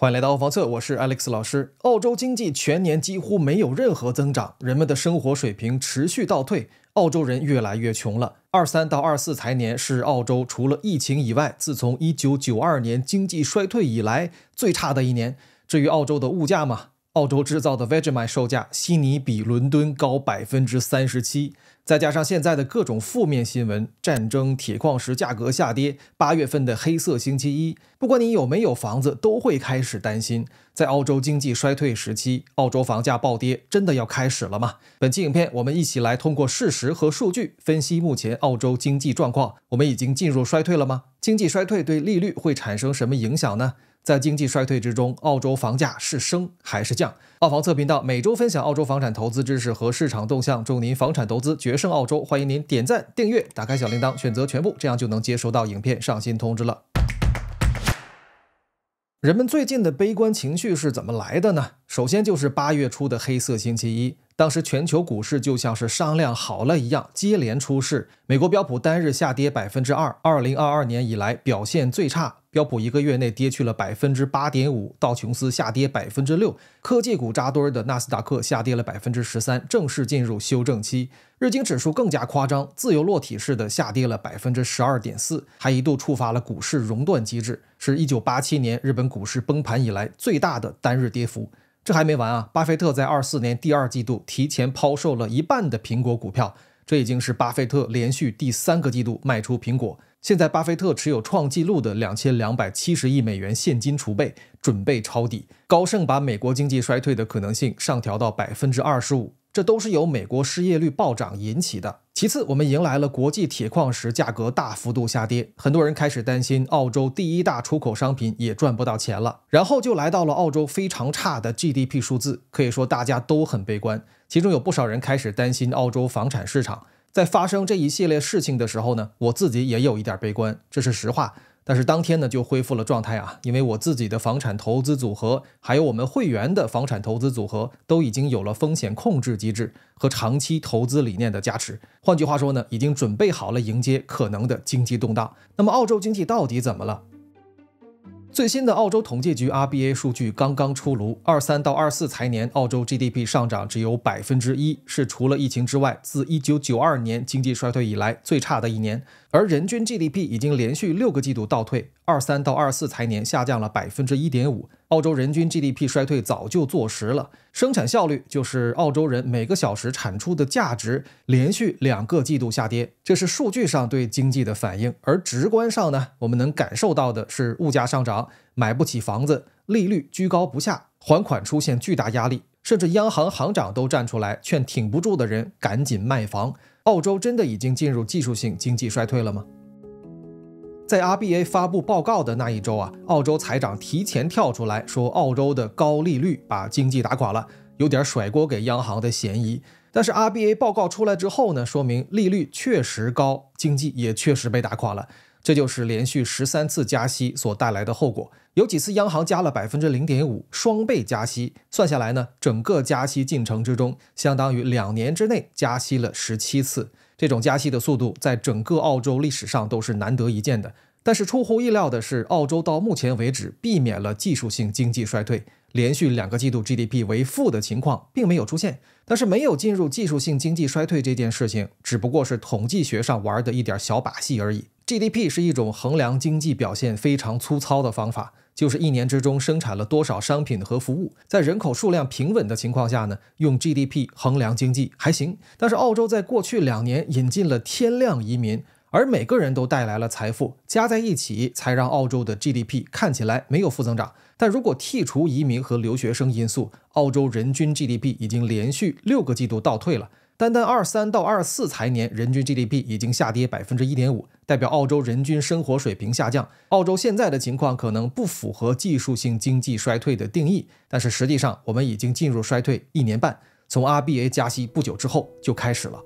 欢迎来到奥房测，我是 Alex 老师。澳洲经济全年几乎没有任何增长，人们的生活水平持续倒退，澳洲人越来越穷了。二三到二四财年是澳洲除了疫情以外，自从一九九二年经济衰退以来最差的一年。至于澳洲的物价嘛，澳洲制造的 v e g e m i t e 售价悉尼比伦敦高百分之三十七。再加上现在的各种负面新闻、战争、铁矿石价格下跌、八月份的黑色星期一，不管你有没有房子，都会开始担心。在澳洲经济衰退时期，澳洲房价暴跌，真的要开始了吗？本期影片，我们一起来通过事实和数据分析目前澳洲经济状况。我们已经进入衰退了吗？经济衰退对利率会产生什么影响呢？在经济衰退之中，澳洲房价是升还是降？澳房测评频道每周分享澳洲房产投资知识和市场动向，祝您房产投资决胜澳洲！欢迎您点赞、订阅、打开小铃铛，选择全部，这样就能接收到影片上新通知了。人们最近的悲观情绪是怎么来的呢？首先就是八月初的黑色星期一，当时全球股市就像是商量好了一样，接连出事。美国标普单日下跌百分之二，二零二二年以来表现最差。标普一个月内跌去了百分之八点五，道琼斯下跌百分之六，科技股扎堆的纳斯达克下跌了百分之十三，正式进入修正期。日经指数更加夸张，自由落体式的下跌了百分之十二点四，还一度触发了股市熔断机制，是一九八七年日本股市崩盘以来最大的单日跌幅。这还没完啊！巴菲特在二四年第二季度提前抛售了一半的苹果股票，这已经是巴菲特连续第三个季度卖出苹果。现在，巴菲特持有创纪录的两千两百七十亿美元现金储备，准备抄底。高盛把美国经济衰退的可能性上调到百分之二十五，这都是由美国失业率暴涨引起的。其次，我们迎来了国际铁矿石价格大幅度下跌，很多人开始担心澳洲第一大出口商品也赚不到钱了，然后就来到了澳洲非常差的 GDP 数字，可以说大家都很悲观。其中有不少人开始担心澳洲房产市场，在发生这一系列事情的时候呢，我自己也有一点悲观，这是实话。但是当天呢就恢复了状态啊，因为我自己的房产投资组合，还有我们会员的房产投资组合，都已经有了风险控制机制和长期投资理念的加持。换句话说呢，已经准备好了迎接可能的经济动荡。那么澳洲经济到底怎么了？最新的澳洲统计局 RBA 数据刚刚出炉，二三到二四财年，澳洲 GDP 上涨只有百分之一，是除了疫情之外，自一九九二年经济衰退以来最差的一年，而人均 GDP 已经连续六个季度倒退。二三到二四财年下降了百分之一点五，澳洲人均 GDP 衰退早就坐实了。生产效率就是澳洲人每个小时产出的价值，连续两个季度下跌，这是数据上对经济的反应。而直观上呢，我们能感受到的是物价上涨，买不起房子，利率居高不下，还款出现巨大压力，甚至央行行长都站出来劝挺不住的人赶紧卖房。澳洲真的已经进入技术性经济衰退了吗？在 RBA 发布报告的那一周啊，澳洲财长提前跳出来说，澳洲的高利率把经济打垮了，有点甩锅给央行的嫌疑。但是 RBA 报告出来之后呢，说明利率确实高，经济也确实被打垮了，这就是连续十三次加息所带来的后果。有几次央行加了百分之零点五，双倍加息，算下来呢，整个加息进程之中，相当于两年之内加息了十七次。这种加息的速度在整个澳洲历史上都是难得一见的。但是出乎意料的是，澳洲到目前为止避免了技术性经济衰退，连续两个季度 GDP 为负的情况并没有出现。但是没有进入技术性经济衰退这件事情，只不过是统计学上玩的一点小把戏而已。GDP 是一种衡量经济表现非常粗糙的方法。就是一年之中生产了多少商品和服务，在人口数量平稳的情况下呢，用 GDP 衡量经济还行。但是澳洲在过去两年引进了天量移民，而每个人都带来了财富，加在一起才让澳洲的 GDP 看起来没有负增长。但如果剔除移民和留学生因素，澳洲人均 GDP 已经连续六个季度倒退了。单单二三到二四财年，人均 GDP 已经下跌百分之一点五，代表澳洲人均生活水平下降。澳洲现在的情况可能不符合技术性经济衰退的定义，但是实际上我们已经进入衰退一年半，从 RBA 加息不久之后就开始了。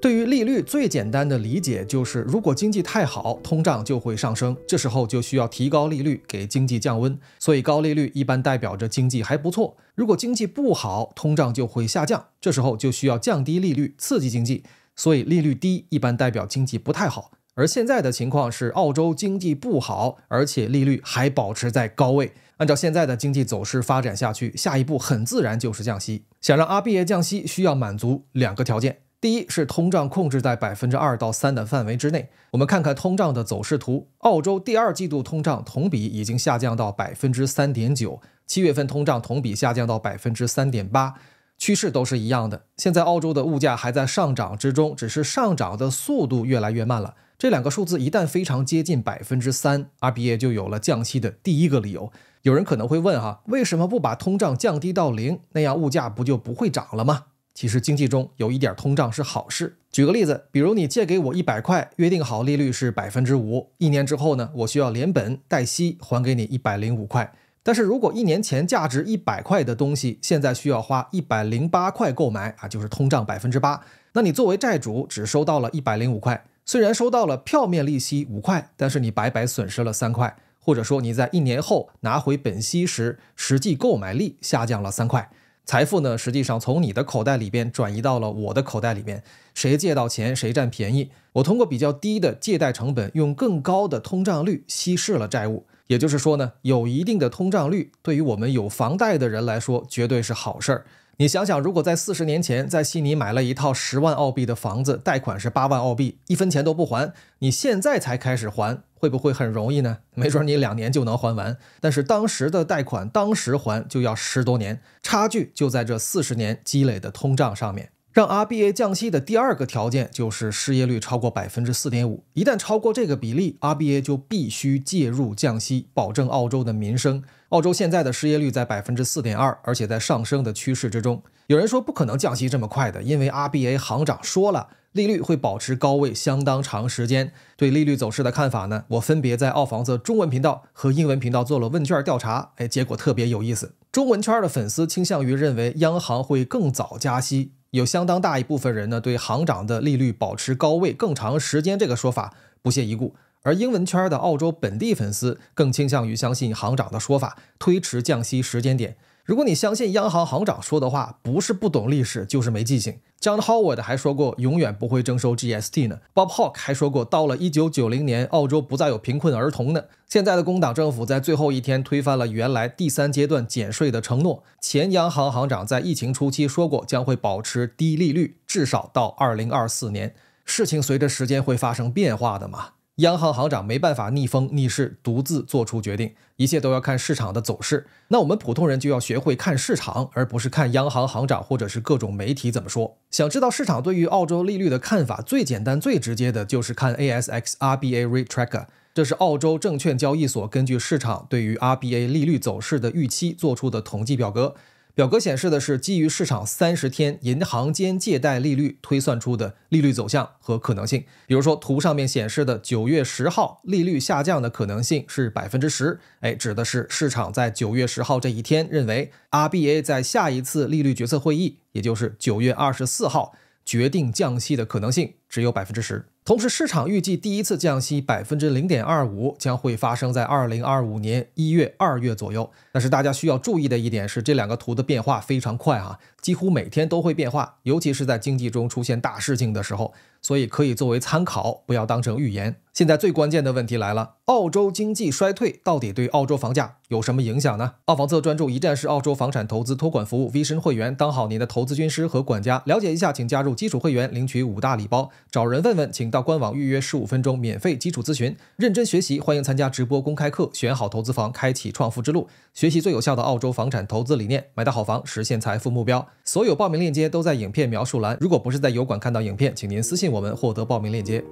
对于利率最简单的理解就是，如果经济太好，通胀就会上升，这时候就需要提高利率给经济降温。所以高利率一般代表着经济还不错。如果经济不好，通胀就会下降，这时候就需要降低利率刺激经济。所以利率低一般代表经济不太好。而现在的情况是，澳洲经济不好，而且利率还保持在高位。按照现在的经济走势发展下去，下一步很自然就是降息。想让阿毕爷降息，需要满足两个条件。第一是通胀控制在百分之二到三的范围之内。我们看看通胀的走势图，澳洲第二季度通胀同比已经下降到百分之三点九，七月份通胀同比下降到百分之三点八，趋势都是一样的。现在澳洲的物价还在上涨之中，只是上涨的速度越来越慢了。这两个数字一旦非常接近百分之三，RBA 就有了降息的第一个理由。有人可能会问哈，为什么不把通胀降低到零？那样物价不就不会涨了吗？其实经济中有一点通胀是好事。举个例子，比如你借给我一百块，约定好利率是百分之五，一年之后呢，我需要连本带息还给你一百零五块。但是如果一年前价值一百块的东西，现在需要花一百零八块购买，啊，就是通胀百分之八。那你作为债主只收到了一百零五块，虽然收到了票面利息五块，但是你白白损失了三块，或者说你在一年后拿回本息时，实际购买力下降了三块。财富呢，实际上从你的口袋里边转移到了我的口袋里边，谁借到钱谁占便宜。我通过比较低的借贷成本，用更高的通胀率稀释了债务。也就是说呢，有一定的通胀率，对于我们有房贷的人来说绝对是好事儿。你想想，如果在四十年前在悉尼买了一套十万澳币的房子，贷款是八万澳币，一分钱都不还，你现在才开始还。会不会很容易呢？没准你两年就能还完，但是当时的贷款当时还就要十多年，差距就在这四十年积累的通胀上面。让 RBA 降息的第二个条件就是失业率超过百分之四点五，一旦超过这个比例，RBA 就必须介入降息，保证澳洲的民生。澳洲现在的失业率在百分之四点二，而且在上升的趋势之中。有人说不可能降息这么快的，因为 RBA 行长说了。利率会保持高位相当长时间。对利率走势的看法呢？我分别在澳房子中文频道和英文频道做了问卷调查。哎，结果特别有意思。中文圈的粉丝倾向于认为央行会更早加息，有相当大一部分人呢对行长的利率保持高位更长时间这个说法不屑一顾。而英文圈的澳洲本地粉丝更倾向于相信行长的说法，推迟降息时间点。如果你相信央行行长说的话，不是不懂历史，就是没记性。John Howard 还说过永远不会征收 GST 呢。Bob Hawke 还说过，到了1990年，澳洲不再有贫困儿童呢。现在的工党政府在最后一天推翻了原来第三阶段减税的承诺。前央行行长在疫情初期说过，将会保持低利率，至少到2024年。事情随着时间会发生变化的嘛。央行行长没办法逆风逆势独自做出决定，一切都要看市场的走势。那我们普通人就要学会看市场，而不是看央行行长或者是各种媒体怎么说。想知道市场对于澳洲利率的看法，最简单最直接的就是看 ASX RBA Rate Tracker，这是澳洲证券交易所根据市场对于 RBA 利率走势的预期做出的统计表格。表格显示的是基于市场三十天银行间借贷利率推算出的利率走向和可能性。比如说，图上面显示的九月十号利率下降的可能性是百分之十，哎，指的是市场在九月十号这一天认为 RBA 在下一次利率决策会议，也就是九月二十四号决定降息的可能性只有百分之十。同时，市场预计第一次降息百分之零点二五将会发生在二零二五年一月、二月左右。但是，大家需要注意的一点是，这两个图的变化非常快啊，几乎每天都会变化，尤其是在经济中出现大事情的时候。所以可以作为参考，不要当成预言。现在最关键的问题来了：澳洲经济衰退到底对澳洲房价有什么影响呢？澳房策专注一站式澳洲房产投资托管服务，V 升会员当好您的投资军师和管家。了解一下，请加入基础会员，领取五大礼包。找人问问，请到官网预约十五分钟免费基础咨询。认真学习，欢迎参加直播公开课，选好投资房，开启创富之路。学习最有效的澳洲房产投资理念，买到好房，实现财富目标。所有报名链接都在影片描述栏。如果不是在油管看到影片，请您私信。我们获得报名链接。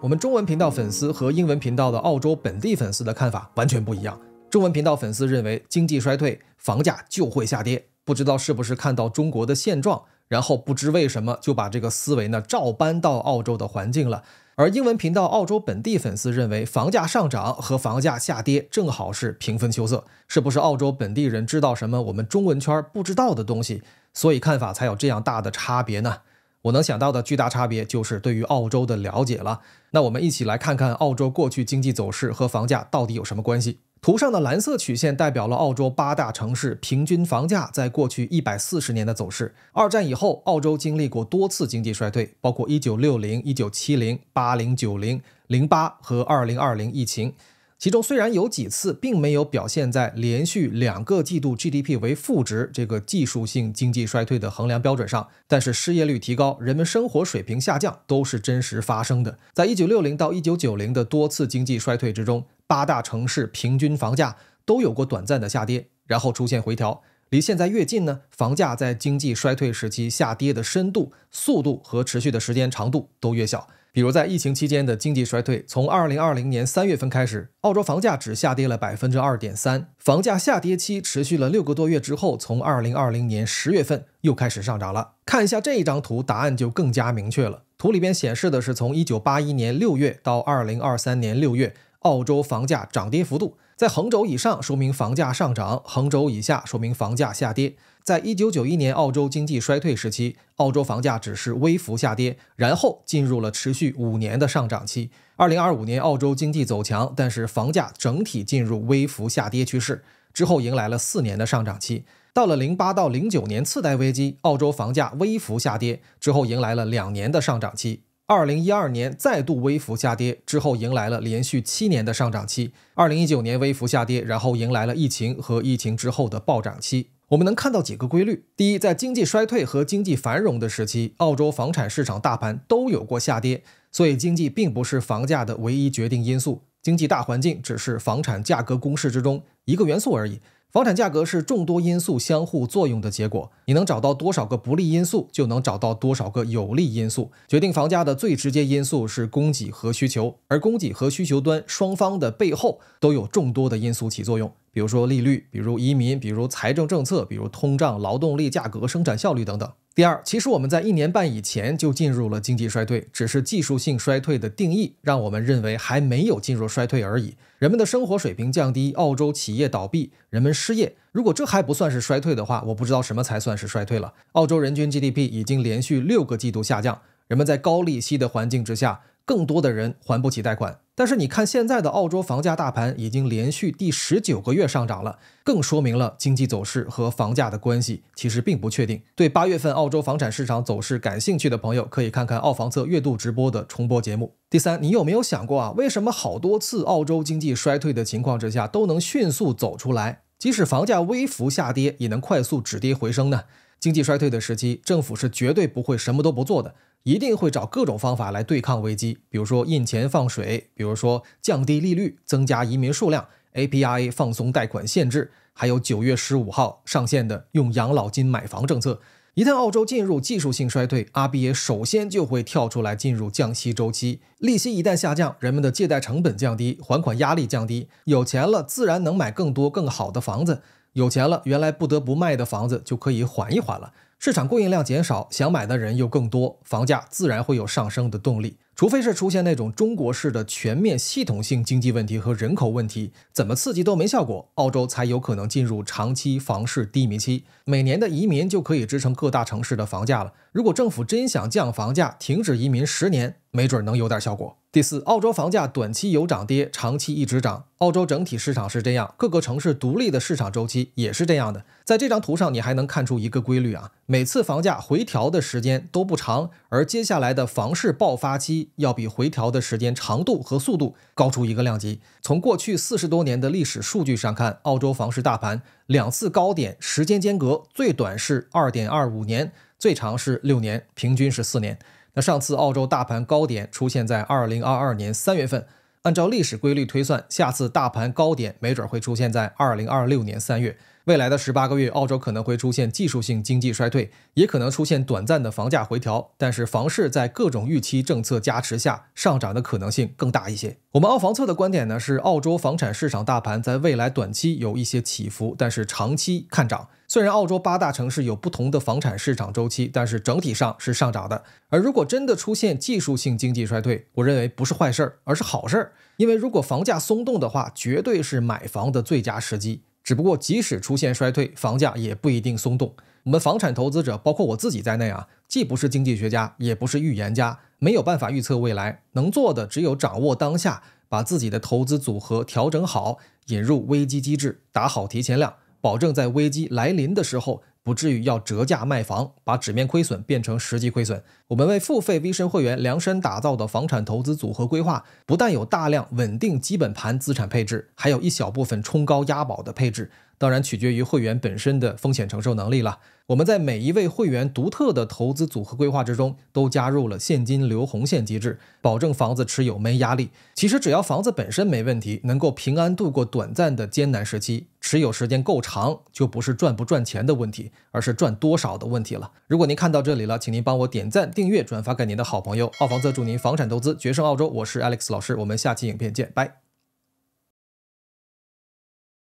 我们中文频道粉丝和英文频道的澳洲本地粉丝的看法完全不一样。中文频道粉丝认为经济衰退房价就会下跌，不知道是不是看到中国的现状，然后不知为什么就把这个思维呢照搬到澳洲的环境了。而英文频道澳洲本地粉丝认为房价上涨和房价下跌正好是平分秋色，是不是澳洲本地人知道什么我们中文圈不知道的东西，所以看法才有这样大的差别呢？我能想到的巨大差别就是对于澳洲的了解了。那我们一起来看看澳洲过去经济走势和房价到底有什么关系。图上的蓝色曲线代表了澳洲八大城市平均房价在过去一百四十年的走势。二战以后，澳洲经历过多次经济衰退，包括一九六零、一九七零、八零、九零、零八和二零二零疫情。其中虽然有几次并没有表现在连续两个季度 GDP 为负值这个技术性经济衰退的衡量标准上，但是失业率提高、人们生活水平下降都是真实发生的。在1960到1990的多次经济衰退之中，八大城市平均房价都有过短暂的下跌，然后出现回调。离现在越近呢，房价在经济衰退时期下跌的深度、速度和持续的时间长度都越小。比如在疫情期间的经济衰退，从二零二零年三月份开始，澳洲房价只下跌了百分之二点三，房价下跌期持续了六个多月之后，从二零二零年十月份又开始上涨了。看一下这一张图，答案就更加明确了。图里边显示的是从一九八一年六月到二零二三年六月，澳洲房价涨跌幅度在横轴以上说明房价上涨，横轴以下说明房价下跌。在一九九一年，澳洲经济衰退时期，澳洲房价只是微幅下跌，然后进入了持续五年的上涨期。二零二五年，澳洲经济走强，但是房价整体进入微幅下跌趋势，之后迎来了四年的上涨期。到了零八到零九年次贷危机，澳洲房价微幅下跌，之后迎来了两年的上涨期。二零一二年再度微幅下跌，之后迎来了连续七年的上涨期。二零一九年微幅下跌，然后迎来了疫情和疫情之后的暴涨期。我们能看到几个规律：第一，在经济衰退和经济繁荣的时期，澳洲房产市场大盘都有过下跌，所以经济并不是房价的唯一决定因素，经济大环境只是房产价格公式之中一个元素而已。房产价格是众多因素相互作用的结果。你能找到多少个不利因素，就能找到多少个有利因素。决定房价的最直接因素是供给和需求，而供给和需求端双方的背后都有众多的因素起作用，比如说利率，比如移民，比如财政政策，比如通胀、劳动力价格、生产效率等等。第二，其实我们在一年半以前就进入了经济衰退，只是技术性衰退的定义让我们认为还没有进入衰退而已。人们的生活水平降低，澳洲企业倒闭，人们失业。如果这还不算是衰退的话，我不知道什么才算是衰退了。澳洲人均 GDP 已经连续六个季度下降，人们在高利息的环境之下，更多的人还不起贷款。但是你看，现在的澳洲房价大盘已经连续第十九个月上涨了，更说明了经济走势和房价的关系其实并不确定。对八月份澳洲房产市场走势感兴趣的朋友，可以看看澳房测月度直播的重播节目。第三，你有没有想过啊，为什么好多次澳洲经济衰退的情况之下，都能迅速走出来，即使房价微幅下跌，也能快速止跌回升呢？经济衰退的时期，政府是绝对不会什么都不做的，一定会找各种方法来对抗危机，比如说印钱放水，比如说降低利率、增加移民数量、a p i a 放松贷款限制，还有九月十五号上线的用养老金买房政策。一旦澳洲进入技术性衰退，RBA 首先就会跳出来进入降息周期，利息一旦下降，人们的借贷成本降低，还款压力降低，有钱了自然能买更多更好的房子。有钱了，原来不得不卖的房子就可以缓一缓了。市场供应量减少，想买的人又更多，房价自然会有上升的动力。除非是出现那种中国式的全面系统性经济问题和人口问题，怎么刺激都没效果，澳洲才有可能进入长期房市低迷期。每年的移民就可以支撑各大城市的房价了。如果政府真想降房价，停止移民十年，没准能有点效果。第四，澳洲房价短期有涨跌，长期一直涨。澳洲整体市场是这样，各个城市独立的市场周期也是这样的。在这张图上，你还能看出一个规律啊，每次房价回调的时间都不长，而接下来的房市爆发期要比回调的时间长度和速度高出一个量级。从过去四十多年的历史数据上看，澳洲房市大盘两次高点时间间隔最短是二点二五年，最长是六年，平均是四年。那上次澳洲大盘高点出现在二零二二年三月份，按照历史规律推算，下次大盘高点没准会出现在二零二六年三月。未来的十八个月，澳洲可能会出现技术性经济衰退，也可能出现短暂的房价回调。但是，房市在各种预期政策加持下，上涨的可能性更大一些。我们澳房策的观点呢是，澳洲房产市场大盘在未来短期有一些起伏，但是长期看涨。虽然澳洲八大城市有不同的房产市场周期，但是整体上是上涨的。而如果真的出现技术性经济衰退，我认为不是坏事儿，而是好事儿。因为如果房价松动的话，绝对是买房的最佳时机。只不过，即使出现衰退，房价也不一定松动。我们房产投资者，包括我自己在内啊，既不是经济学家，也不是预言家，没有办法预测未来。能做的只有掌握当下，把自己的投资组合调整好，引入危机机制，打好提前量，保证在危机来临的时候。不至于要折价卖房，把纸面亏损变成实际亏损。我们为付费微申会员量身打造的房产投资组合规划，不但有大量稳定基本盘资产配置，还有一小部分冲高压保的配置。当然取决于会员本身的风险承受能力了。我们在每一位会员独特的投资组合规划之中，都加入了现金流红线机制，保证房子持有没压力。其实只要房子本身没问题，能够平安度过短暂的艰难时期，持有时间够长，就不是赚不赚钱的问题，而是赚多少的问题了。如果您看到这里了，请您帮我点赞、订阅、转发给您的好朋友。澳房子祝您房产投资决胜澳洲。我是 Alex 老师，我们下期影片见，拜。